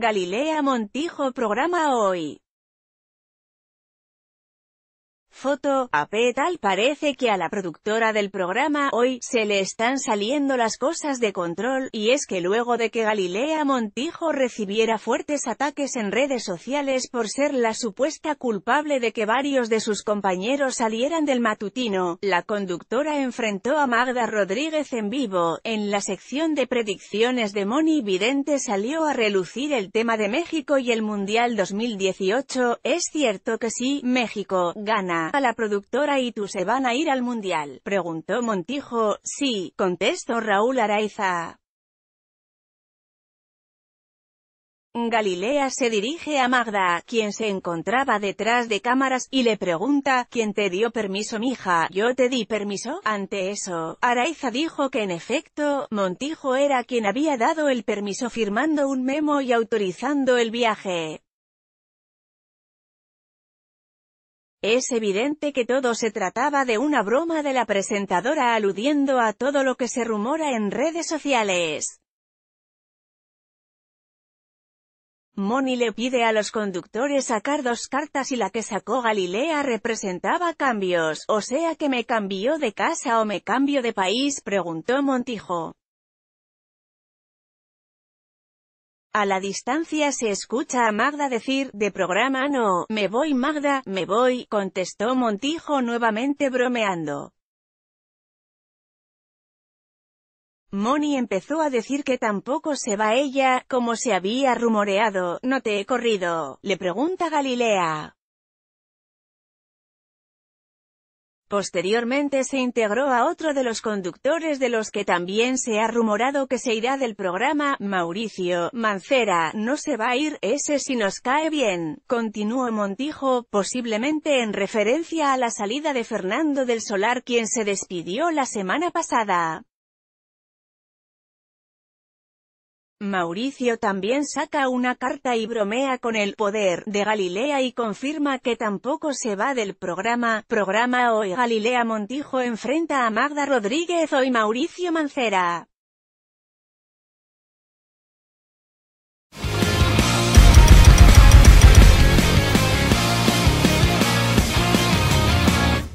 Galilea Montijo Programa Hoy. Foto, AP tal parece que a la productora del programa, hoy, se le están saliendo las cosas de control, y es que luego de que Galilea Montijo recibiera fuertes ataques en redes sociales por ser la supuesta culpable de que varios de sus compañeros salieran del matutino, la conductora enfrentó a Magda Rodríguez en vivo, en la sección de predicciones de Moni Vidente salió a relucir el tema de México y el Mundial 2018, es cierto que sí, México, gana a la productora y tú se van a ir al Mundial, preguntó Montijo, sí, contestó Raúl Araiza. Galilea se dirige a Magda, quien se encontraba detrás de cámaras, y le pregunta, ¿quién te dio permiso mija? ¿Yo te di permiso? Ante eso, Araiza dijo que en efecto, Montijo era quien había dado el permiso firmando un memo y autorizando el viaje. Es evidente que todo se trataba de una broma de la presentadora aludiendo a todo lo que se rumora en redes sociales. Moni le pide a los conductores sacar dos cartas y la que sacó Galilea representaba cambios, o sea que me cambió de casa o me cambio de país, preguntó Montijo. A la distancia se escucha a Magda decir, de programa no, me voy Magda, me voy, contestó Montijo nuevamente bromeando. Moni empezó a decir que tampoco se va ella, como se había rumoreado, no te he corrido, le pregunta Galilea. Posteriormente se integró a otro de los conductores de los que también se ha rumorado que se irá del programa, Mauricio, Mancera, no se va a ir, ese si nos cae bien, continuó Montijo, posiblemente en referencia a la salida de Fernando del Solar quien se despidió la semana pasada. Mauricio también saca una carta y bromea con el poder de Galilea y confirma que tampoco se va del programa. Programa Hoy Galilea Montijo enfrenta a Magda Rodríguez Hoy Mauricio Mancera.